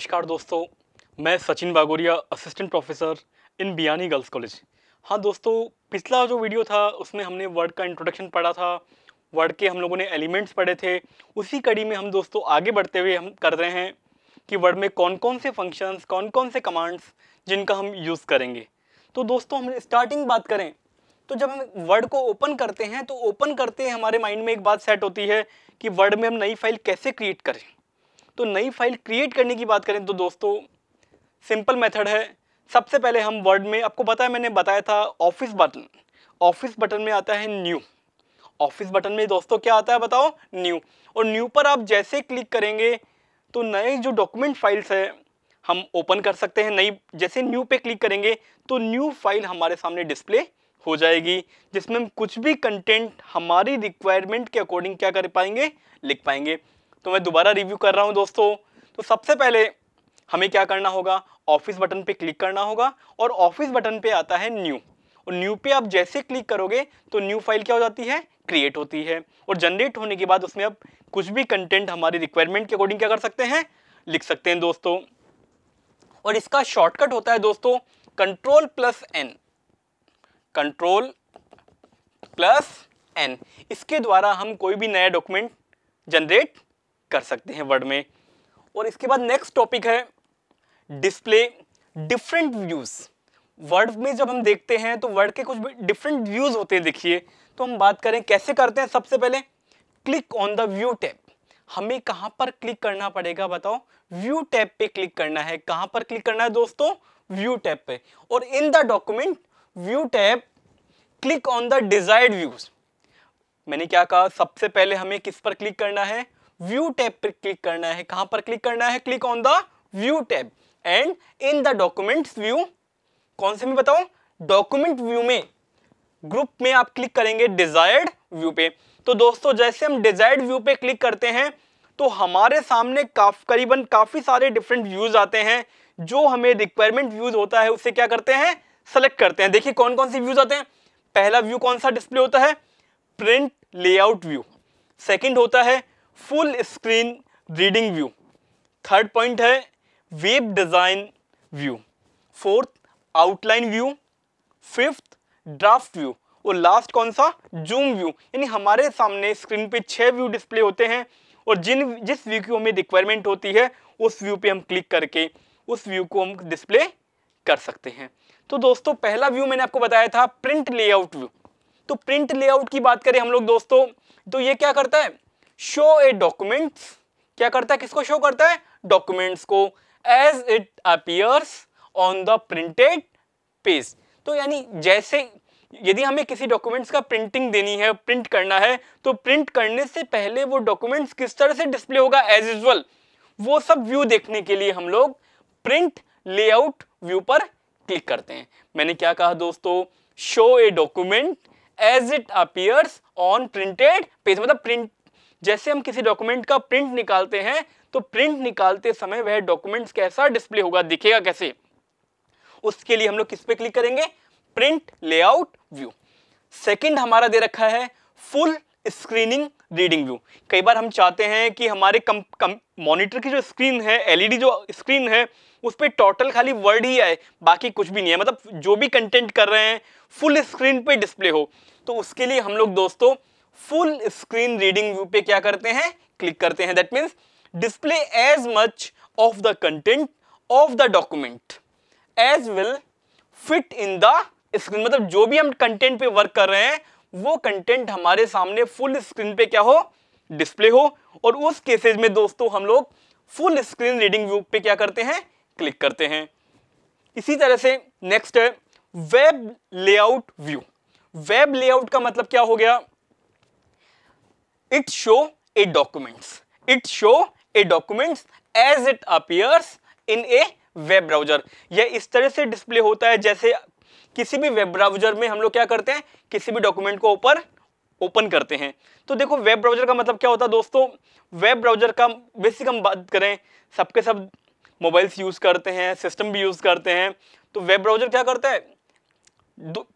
नमस्कार दोस्तों मैं Sachin Bagoria assistant professor in Biyani Girls College हाँ दोस्तों पिछला जो वीडियो था उसमें हमने वर्ड का इंट्रोडक्शन पढ़ा था वर्ड के हम लोगों ने एलिमेंट्स पढ़े थे उसी कड़ी में हम दोस्तों आगे बढ़ते हुए हम कर रहे हैं कि वर्ड में कौन कौन से फंक्शंस कौन कौन से कमांड्स जिनका हम यूज़ करेंगे तो दोस्तों हम स्टार्टिंग बात करें तो जब हम वर्ड को ओपन करते हैं तो ओपन करते हैं हमारे माइंड में एक बात सेट होती है कि वर्ड में हम नई फाइल कैसे क्रिएट करें तो नई फाइल क्रिएट करने की बात करें तो दोस्तों सिंपल मेथड है सबसे पहले हम वर्ड में आपको पता है मैंने बताया था ऑफिस बटन ऑफिस बटन में आता है न्यू ऑफिस बटन में दोस्तों क्या आता है बताओ न्यू और न्यू पर आप जैसे क्लिक करेंगे तो नए जो डॉक्यूमेंट फाइल्स है हम ओपन कर सकते हैं नई जैसे न्यू पे क्लिक करेंगे तो न्यू फाइल हमारे सामने डिस्प्ले हो जाएगी जिसमें हम कुछ भी कंटेंट हमारी रिक्वायरमेंट के अकॉर्डिंग क्या कर पाएंगे लिख पाएंगे तो मैं दोबारा रिव्यू कर रहा हूँ दोस्तों तो सबसे पहले हमें क्या करना होगा ऑफिस बटन पे क्लिक करना होगा और ऑफिस बटन पे आता है न्यू और न्यू पे आप जैसे क्लिक करोगे तो न्यू फाइल क्या हो जाती है क्रिएट होती है और जनरेट होने के बाद उसमें आप कुछ भी कंटेंट हमारी रिक्वायरमेंट के अकॉर्डिंग क्या कर सकते हैं लिख सकते हैं दोस्तों और इसका शॉर्टकट होता है दोस्तों control plus N control plus N इसके द्वारा हम कोई भी नया डॉक्यूमेंट जनरेट कर सकते हैं वर्ड में और इसके बाद नेक्स्ट टॉपिक है डिस्प्ले डिफरेंट व्यूज़ वर्ड में जब हम देखते हैं तो वर्ड के कुछ डिफरेंट व्यूज़ होते हैं देखिए तो हम बात करें कैसे करते हैं सबसे पहले click on the view tab हमें कहां पर क्लिक करना पड़ेगा बताओ व्यू टैब पे क्लिक करना है कहां पर क्लिक करना है दोस्तों व्यू टैब पे और in the document view tab click on the desired views मैंने क्या कहा सबसे पहले हमें किस पर क्लिक करना है व्यू टैब पर क्लिक करना है कहां पर क्लिक करना है click on the view tab and in the documents view कौन से में बताओ डॉक्यूमेंट व्यू में ग्रुप में आप क्लिक करेंगे डिजायर्ड व्यू पे तो दोस्तों जैसे हम डिजायर्ड व्यू पे क्लिक करते हैं तो हमारे सामने काफ करीबन काफ़ी सारे डिफरेंट व्यूज आते हैं जो हमें रिक्वायरमेंट व्यूज होता है उसे क्या करते हैं सेलेक्ट करते हैं देखिए कौन कौन से व्यूज आते हैं पहला व्यू कौन सा डिस्प्ले होता है प्रिंट लेआउट व्यू सेकंड होता है full screen reading view third point है web design view fourth outline view fifth draft view और लास्ट कौन सा जूम व्यू यानी हमारे सामने स्क्रीन पे छह व्यू डिस्प्ले होते हैं और जिन जिस व्यू की हमें रिक्वायरमेंट होती है उस व्यू पे हम क्लिक करके उस व्यू को हम डिस्प्ले कर सकते हैं तो दोस्तों पहला व्यू मैंने आपको बताया था प्रिंट लेआउट व्यू तो प्रिंट लेआउट की बात करें हम लोग दोस्तों तो ये क्या करता है शो ए डॉक्यूमेंट्स क्या करता है किसको शो करता है डॉक्यूमेंट्स को as it appears on the printed page तो यानी जैसे यदि हमें किसी डॉक्यूमेंट्स का प्रिंटिंग देनी है प्रिंट करना है तो प्रिंट करने से पहले वो डॉक्यूमेंट्स किस तरह से डिस्प्ले होगा एज यूजल वो सब व्यू देखने के लिए हम लोग प्रिंट लेआउट व्यू पर क्लिक करते हैं मैंने क्या कहा दोस्तों show a document as it appears on printed page मतलब प्रिंट जैसे हम किसी डॉक्यूमेंट का प्रिंट निकालते हैं तो प्रिंट निकालते समय वह डॉक्यूमेंट कैसा डिस्प्ले होगा दिखेगा कैसे उसके लिए हम लोग किस पे क्लिक करेंगे प्रिंट लेआउट व्यू सेकंड हमारा दे रखा है फुल स्क्रीनिंग रीडिंग व्यू कई बार हम चाहते हैं कि हमारे कम कम मॉनिटर की जो स्क्रीन है एलईडी e जो स्क्रीन है उस पर टोटल खाली वर्ड ही आए बाकी कुछ भी नहीं है मतलब जो भी कंटेंट कर रहे हैं फुल स्क्रीन पे डिस्प्ले हो तो उसके लिए हम लोग दोस्तों फुल स्क्रीन रीडिंग व्यू पे क्या करते हैं क्लिक करते हैं that means display as much of the content of the document as will fit in the screen मतलब जो भी हम कंटेंट पे वर्क कर रहे हैं वो कंटेंट हमारे सामने फुल स्क्रीन पे क्या हो डिस्प्ले हो और उस केसेज में दोस्तों हम लोग फुल स्क्रीन रीडिंग व्यू पे क्या करते हैं क्लिक करते हैं इसी तरह से नेक्स्ट है web layout view web layout का मतलब क्या हो गया it show a documents it show a documents as it appears in a web browser यह इस तरह से डिस्प्ले होता है जैसे किसी भी वेब ब्राउजर में हम लोग क्या करते हैं किसी भी डॉक्यूमेंट को ऊपर ओपन करते हैं तो देखो वेब ब्राउजर का मतलब क्या होता है दोस्तों वेब ब्राउजर का बेसिक हम बात करें सबके सब मोबाइल्स यूज़ करते हैं सिस्टम भी यूज़ करते हैं तो वेब ब्राउजर क्या करता है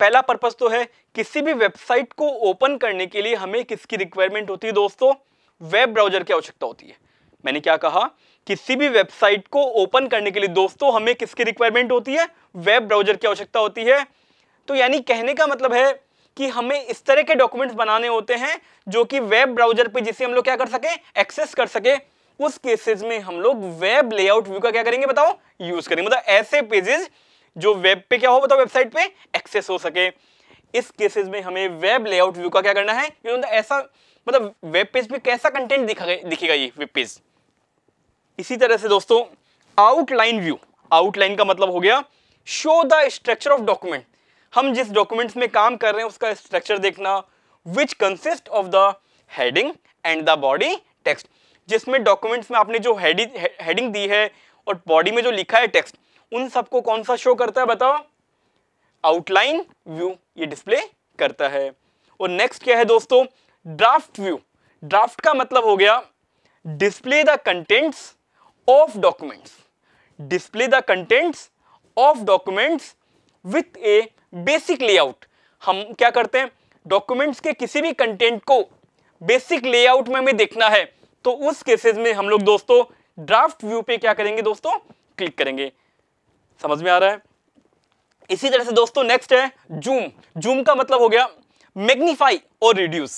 पहला पर्पज़ तो है किसी भी वेबसाइट को ओपन करने के लिए हमें किसकी रिक्वायरमेंट होती है दोस्तों वेब ब्राउजर की आवश्यकता होती है मैंने क्या कहा किसी भी वेबसाइट को ओपन करने के लिए दोस्तों हमें किसकी रिक्वायरमेंट होती है वेब ब्राउजर की आवश्यकता होती है तो यानी कहने का मतलब है कि हमें इस तरह के डॉक्यूमेंट्स बनाने होते हैं जो कि वेब ब्राउजर पे जिसे हम लोग क्या कर सके एक्सेस कर सके उस केसेस में हम लोग वेब लेआउट व्यू का क्या करेंगे बताओ यूज करेंगे मतलब ऐसे पेजेस जो वेब पे क्या हो बताओ वेबसाइट पे एक्सेस हो सके इस केसेस में हमें वेब लेआउट व्यू का क्या करना है यू नो मतलब ऐसा मतलब वेब पेज पे कैसा कंटेंट दिखेगा ये वेब पेज इसी तरह से दोस्तों आउटलाइन व्यू आउटलाइन का मतलब हो गया show the structure of document हम जिस डॉक्यूमेंट्स में काम कर रहे हैं उसका स्ट्रक्चर देखना which consist of the heading and the body text जिसमें डॉक्यूमेंट्स में आपने जो हेडिंग दी है और बॉडी में जो लिखा है टेक्स्ट उन सबको कौन सा शो करता है बताओ आउटलाइन व्यू ये डिस्प्ले करता है और नेक्स्ट क्या है दोस्तों ड्राफ्ट व्यू ड्राफ्ट का मतलब हो गया display the contents of documents display the contents of documents with a basic layout हम क्या करते हैं डॉक्यूमेंट्स के किसी भी कंटेंट को बेसिक लेआउट में हमें देखना है तो उस केसेस में हम लोग दोस्तों ड्राफ्ट व्यू पे क्या करेंगे दोस्तों क्लिक करेंगे समझ में आ रहा है इसी तरह से दोस्तों नेक्स्ट है जूम जूम का मतलब हो गया मैग्नीफाई और रिड्यूस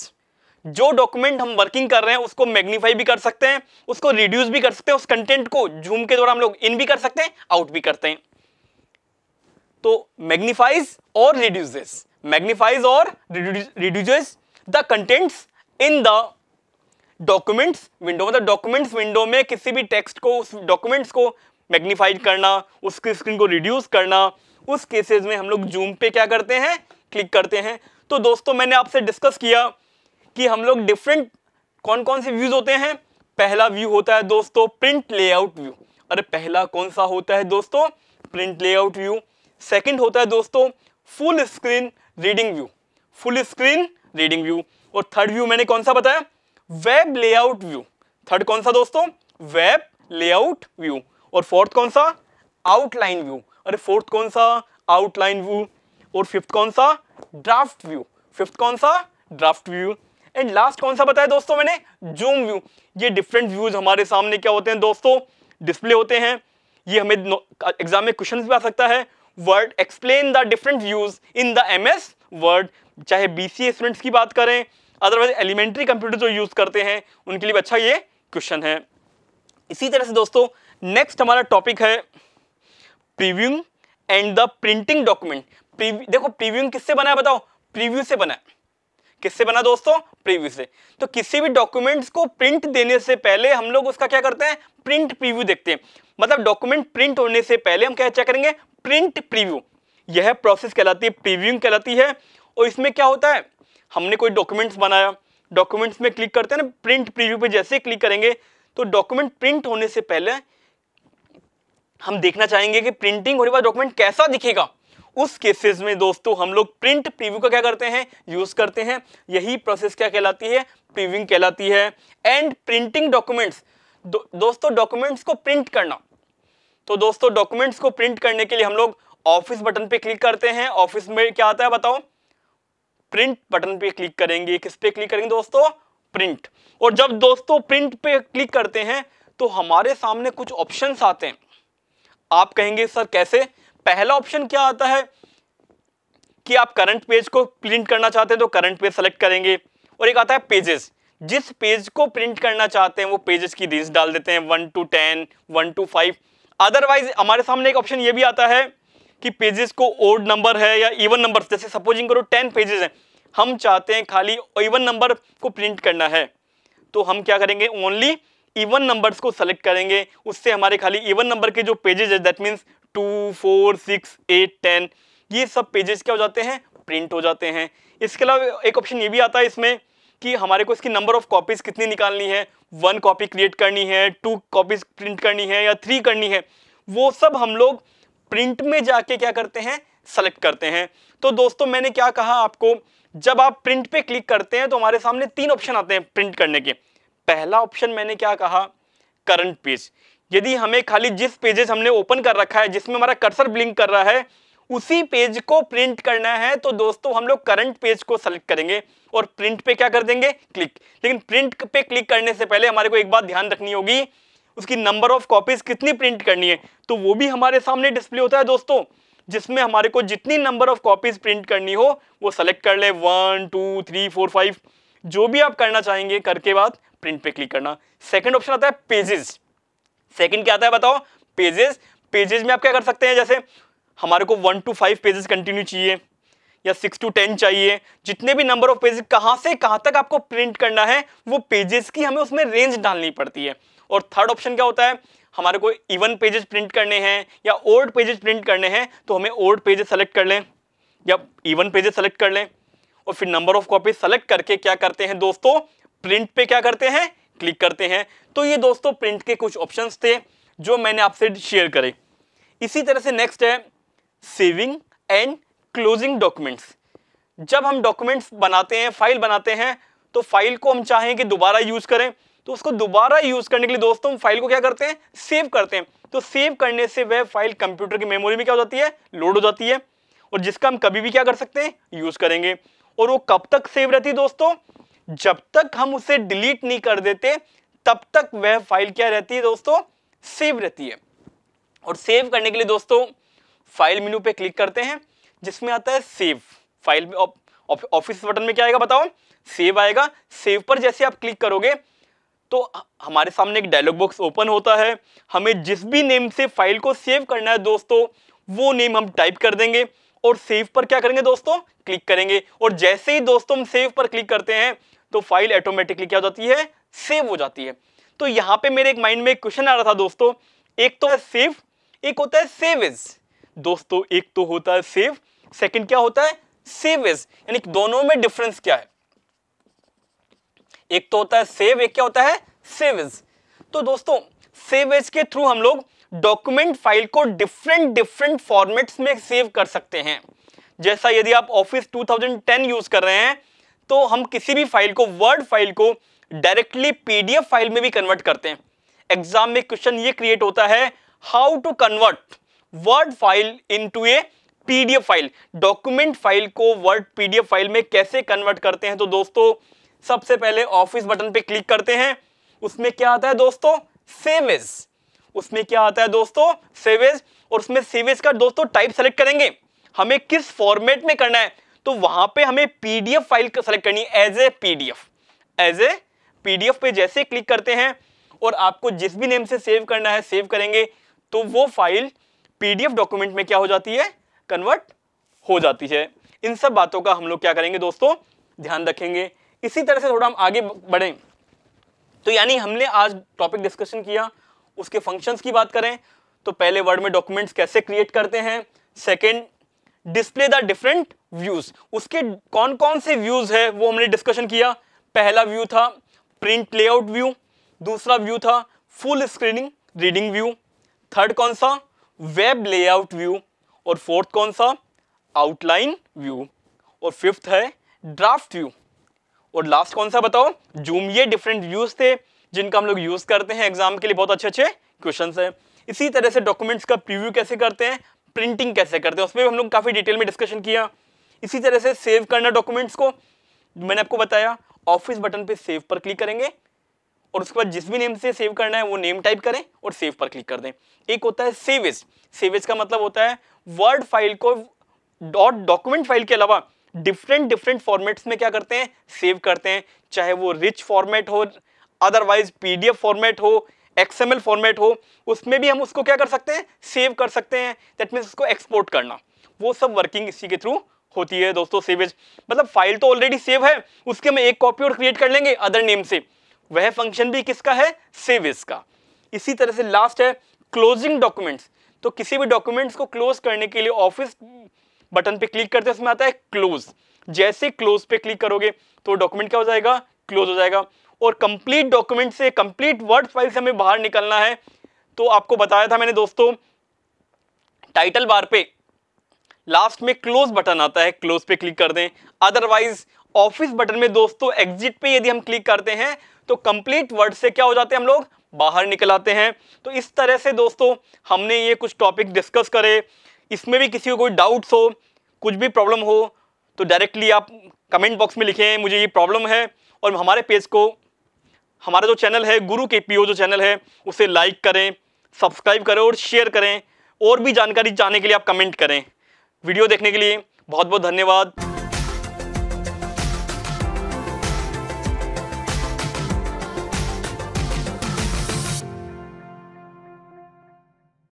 जो डॉक्यूमेंट हम वर्किंग कर रहे हैं उसको मैग्नीफाई भी कर सकते हैं उसको रिड्यूस भी कर सकते हैं उस कंटेंट को जूम के द्वारा हम लोग इन भी कर सकते हैं आउट भी करते हैं तो मैग्नीफाइज और रिड्यूसेस मैग्नीफाइज और reduces the contents in the documents window मतलब डॉक्यूमेंट्स विंडो में किसी भी टेक्स्ट को उस डॉक्यूमेंट्स को मैग्नीफाइड करना उसकी स्क्रीन को रिड्यूस करना उस केसेस में हम लोग जूम पे क्या करते हैं क्लिक करते हैं तो दोस्तों मैंने आपसे डिस्कस किया कि हम लोग डिफरेंट कौन कौन से व्यूज होते हैं पहला व्यू होता है दोस्तों प्रिंट लेआउट व्यू अरे पहला कौन सा होता है दोस्तों प्रिंट लेआउट व्यू सेकंड होता है दोस्तों full screen reading view full screen reading view और थर्ड व्यू मैंने कौन सा बताया वेब लेआउट व्यू थर्ड कौन सा दोस्तों वेब लेआउट व्यू और फोर्थ कौन सा आउटलाइन व्यू अरे फोर्थ कौन सा आउटलाइन व्यू और फिफ्थ कौन सा ड्राफ्ट व्यू फिफ्थ कौन सा ड्राफ्ट व्यू एंड लास्ट कौन सा बताया दोस्तों मैंने जूम व्यू ये डिफरेंट व्यूज हमारे सामने क्या होते हैं दोस्तों डिस्प्ले होते हैं ये हमें एग्जाम में क्वेश्चन भी आ सकता है Word explain the different views in the M S Word चाहे बी सी स्टूडेंट्स की बात करें अदरवाइज एलिमेंट्री कंप्यूटर जो यूज करते हैं उनके लिए अच्छा ये क्वेश्चन है इसी तरह से दोस्तों नेक्स्ट हमारा टॉपिक है previewing and the printing document देखो प्रीव्यूंग किससे बना है बताओ प्रीव्यू से बना है किससे बना दोस्तों प्रीव्यू से तो किसी भी डॉक्यूमेंट्स को प्रिंट देने से पहले हम लोग उसका क्या करते हैं प्रिंट प्रीव्यू देखते हैं मतलब डॉक्यूमेंट प्रिंट होने से पहले हम क्या चेक करेंगे प्रिंट प्रीव्यू यह प्रोसेस कहलाती है प्रीव्यूंग कहलाती है और इसमें क्या होता है हमने कोई डॉक्यूमेंट्स बनाया डॉक्यूमेंट्स में क्लिक करते हैं ना प्रिंट प्रीव्यू पे जैसे क्लिक करेंगे तो डॉक्यूमेंट प्रिंट होने से पहले हम देखना चाहेंगे कि प्रिंटिंग होने वाला डॉक्यूमेंट कैसा दिखेगा उस केसेस में दोस्तों हम लोग प्रिंट प्रीव्यू का क्या करते हैं यूज करते हैं यही प्रोसेस क्या कहलाती है प्रीव्यूइंग कहलाती है एंड प्रिंटिंग डॉक्यूमेंट्स दोस्तों डॉक्यूमेंट्स को प्रिंट करना तो दोस्तों डॉक्यूमेंट्स को प्रिंट करने के लिए हम लोग ऑफिस बटन पे क्लिक करते हैं ऑफिस में क्या आता है बताओ प्रिंट बटन पे क्लिक करेंगे किस पे क्लिक करेंगे दोस्तों प्रिंट और जब दोस्तों प्रिंट पे क्लिक करते हैं तो हमारे सामने कुछ ऑप्शंस आते हैं आप कहेंगे सर कैसे पहला ऑप्शन क्या आता है कि आप करंट पेज को प्रिंट करना चाहते हैं तो करंट पेज सेलेक्ट करेंगे और एक आता है पेजेस जिस पेज को प्रिंट करना चाहते हैं वो पेजेस की रेंज डाल देते हैं one to ten one to five otherwise हमारे सामने एक ऑप्शन ये भी आता है कि पेजेस को ओड नंबर है या इवन नंबर जैसे सपोजिंग करो टेन पेजेस हैं हम चाहते हैं खाली इवन नंबर को प्रिंट करना है तो हम क्या करेंगे ओनली इवन नंबर्स को सेलेक्ट करेंगे उससे हमारे खाली इवन नंबर के जो पेजेज है that means two four six eight ten ये सब पेजेस क्या हो जाते हैं प्रिंट हो जाते हैं इसके अलावा एक ऑप्शन ये भी आता है इसमें कि हमारे को इसकी नंबर ऑफ कॉपीज़ कितनी निकालनी है वन कॉपी क्रिएट करनी है टू कॉपीज प्रिंट करनी है या थ्री करनी है वो सब हम लोग प्रिंट में जाके क्या करते हैं सेलेक्ट करते हैं तो दोस्तों मैंने क्या कहा आपको जब आप प्रिंट पे क्लिक करते हैं तो हमारे सामने तीन ऑप्शन आते हैं प्रिंट करने के पहला ऑप्शन मैंने क्या कहा करंट पेज यदि हमें खाली जिस पेजेस हमने ओपन कर रखा है जिसमें हमारा कर्सर ब्लिंक कर रहा है उसी पेज को प्रिंट करना है तो दोस्तों हम लोग करंट पेज को सेलेक्ट करेंगे और प्रिंट पे क्या कर देंगे क्लिक लेकिन प्रिंट पे क्लिक करने से पहले हमारे को एक बात ध्यान रखनी होगी उसकी नंबर ऑफ कॉपीज कितनी प्रिंट करनी है तो वो भी हमारे सामने डिस्प्ले होता है दोस्तों जिसमें हमारे को जितनी नंबर ऑफ कॉपीज प्रिंट करनी हो वो सेलेक्ट कर ले one two three four five जो भी आप करना चाहेंगे करके बाद प्रिंट पे क्लिक करना सेकंड ऑप्शन आता है पेजेस सेकंड क्या आता है बताओ पेजेस पेजेस में आप क्या कर सकते हैं जैसे हमारे को one to five pages continue चाहिए या सिक्स टू टेन चाहिए जितने भी नंबर ऑफ पेजेस कहाँ से कहाँ तक आपको प्रिंट करना है वो पेजेस की हमें उसमें रेंज डालनी पड़ती है और थर्ड ऑप्शन क्या होता है हमारे को इवन पेजेस प्रिंट करने हैं या ओल्ड पेजेस प्रिंट करने हैं तो हमें ओल्ड पेजेस सेलेक्ट कर लें या इवन पेजेस सेलेक्ट कर लें और फिर नंबर ऑफ कॉपीज सेलेक्ट करके क्या करते हैं दोस्तों प्रिंट पे क्या करते हैं क्लिक करते हैं तो ये दोस्तों प्रिंट के कुछ ऑप्शंस थे जो मैंने आपसे शेयर करे इसी तरह से नेक्स्ट है सेविंग एंड क्लोजिंग डॉक्यूमेंट्स जब हम डॉक्यूमेंट्स बनाते हैं फाइल बनाते हैं तो फाइल को हम चाहें कि दोबारा यूज़ करें तो उसको दोबारा यूज़ करने के लिए दोस्तों हम फाइल को क्या करते हैं सेव करते हैं तो सेव करने से वह फाइल कंप्यूटर की मेमोरी में क्या हो जाती है लोड हो जाती है और जिसका हम कभी भी क्या कर सकते हैं यूज़ करेंगे और वो कब तक सेव रहती है दोस्तों जब तक हम उसे डिलीट नहीं कर देते तब तक वह फाइल क्या रहती है दोस्तों सेव रहती है और सेव करने के लिए दोस्तों फाइल मेनू पे क्लिक करते हैं जिसमें आता है सेव फाइल ऑफिस बटन में क्या आएगा बताओ सेव आएगा सेव पर जैसे आप क्लिक करोगे तो हमारे सामने एक डायलॉग बॉक्स ओपन होता है हमें जिस भी नेम से फाइल को सेव करना है दोस्तों वो नेम हम टाइप कर देंगे और सेव पर क्या करेंगे दोस्तों क्लिक करेंगे और जैसे ही दोस्तों हम सेव पर क्लिक करते हैं तो फाइल ऑटोमेटिकली क्या हो जाती है सेव हो जाती है तो यहां पे मेरे एक माइंड में एक क्वेश्चन आ रहा था दोस्तों एक तो है सेव एक होता है सेव इज दोस्तों एक तो होता है सेव सेकंड क्या होता है सेव इज यानी दोनों में डिफरेंस क्या है एक तो होता है सेव एक क्या होता है सेव इज तो दोस्तों सेव इज के थ्रू हम लोग डॉक्यूमेंट फाइल को डिफरेंट डिफरेंट फॉर्मेट्स में सेव कर सकते हैं जैसा यदि आप ऑफिस 2010 यूज कर रहे हैं तो हम किसी भी फाइल को वर्ड फाइल को डायरेक्टली पीडीएफ फाइल में भी कन्वर्ट करते हैं एग्जाम में क्वेश्चन ये क्रिएट होता है how to convert Word file into a PDF file document file को वर्ड पीडीएफ फाइल में कैसे कन्वर्ट करते हैं तो दोस्तों सबसे पहले ऑफिस बटन पे क्लिक करते हैं उसमें क्या आता है दोस्तों सेवेज उसमें क्या आता है दोस्तों सेवेज और उसमें सेवेज का दोस्तों टाइप सेलेक्ट करेंगे हमें किस फॉर्मेट में करना है तो वहां पे हमें पीडीएफ फाइल सेलेक्ट करनी है as a PDF as a PDF पे जैसे क्लिक करते हैं और आपको जिस भी नेम से सेव करना है सेव करेंगे तो वो फाइल पीडीएफ डॉक्यूमेंट में क्या हो जाती है कन्वर्ट हो जाती है इन सब बातों का हम लोग क्या करेंगे दोस्तों ध्यान रखेंगे इसी तरह से थोड़ा हम आगे बढ़ें तो यानी हमने आज टॉपिक डिस्कशन किया उसके फंक्शंस की बात करें तो पहले वर्ड में डॉक्यूमेंट्स कैसे क्रिएट करते हैं second display the different views उसके कौन कौन से व्यूज है वो हमने डिस्कशन किया पहला व्यू था प्रिंट लेआउट व्यू दूसरा व्यू था full screening reading view third कौन सा वेब लेआउट व्यू और फोर्थ कौन सा आउटलाइन व्यू और फिफ्थ है ड्राफ्ट व्यू और लास्ट कौन सा बताओ जूम ये डिफरेंट व्यूज थे जिनका हम लोग यूज करते हैं एग्जाम के लिए बहुत अच्छे अच्छे क्वेश्चन है इसी तरह से डॉक्यूमेंट्स का प्रीव्यू कैसे करते हैं प्रिंटिंग कैसे करते हैं उसमें भी हम लोग काफ़ी डिटेल में डिस्कशन किया इसी तरह से सेव करना डॉक्यूमेंट्स को मैंने आपको बताया ऑफिस बटन पे सेव पर क्लिक करेंगे और उसके बाद जिस भी नेम से सेव करना है वो नेम टाइप करें और सेव पर क्लिक कर दें एक होता है सेवेज सेवेज का मतलब होता है वर्ड फाइल को डॉट डॉक्यूमेंट फाइल के अलावा डिफरेंट डिफरेंट फॉर्मेट्स में क्या करते हैं सेव करते हैं चाहे वो रिच फॉर्मेट हो अदरवाइज पीडीएफ फॉर्मेट हो एक्सएमएल फॉर्मेट हो उसमें भी हम उसको क्या कर सकते हैं सेव कर सकते हैं दैट मीन्स उसको एक्सपोर्ट करना वो सब वर्किंग इसी के थ्रू होती है दोस्तों सेवेज मतलब फाइल तो ऑलरेडी सेव है उसके हम एक कॉपी और क्रिएट कर लेंगे अदर नेम से वह फंक्शन भी किसका है सेवेज का इसी तरह से लास्ट है क्लोजिंग डॉक्यूमेंट्स तो किसी भी डॉक्यूमेंट्स को क्लोज करने के लिए ऑफिस बटन पे क्लिक करते हैं उसमें आता है क्लोज जैसे क्लोज पे क्लिक करोगे तो डॉक्यूमेंट क्या हो जाएगा क्लोज हो जाएगा और कंप्लीट डॉक्यूमेंट से कंप्लीट वर्ड फाइल से हमें बाहर निकलना है तो आपको बताया था मैंने दोस्तों टाइटल बार पे लास्ट में क्लोज बटन आता है क्लोज पे क्लिक कर दें अदरवाइज ऑफिस बटन में दोस्तों एग्जिट पे यदि हम क्लिक करते हैं तो कंप्लीट वर्ड से क्या हो जाते हैं हम लोग बाहर निकल आते हैं तो इस तरह से दोस्तों हमने ये कुछ टॉपिक डिस्कस करे इसमें भी किसी को कोई डाउट्स हो कुछ भी प्रॉब्लम हो तो डायरेक्टली आप कमेंट बॉक्स में लिखें मुझे ये प्रॉब्लम है और हमारे पेज को हमारा जो चैनल है गुरु के पी जो चैनल है उसे लाइक करें सब्सक्राइब करें और शेयर करें और भी जानकारी जानने के लिए आप कमेंट करें वीडियो देखने के लिए बहुत बहुत धन्यवाद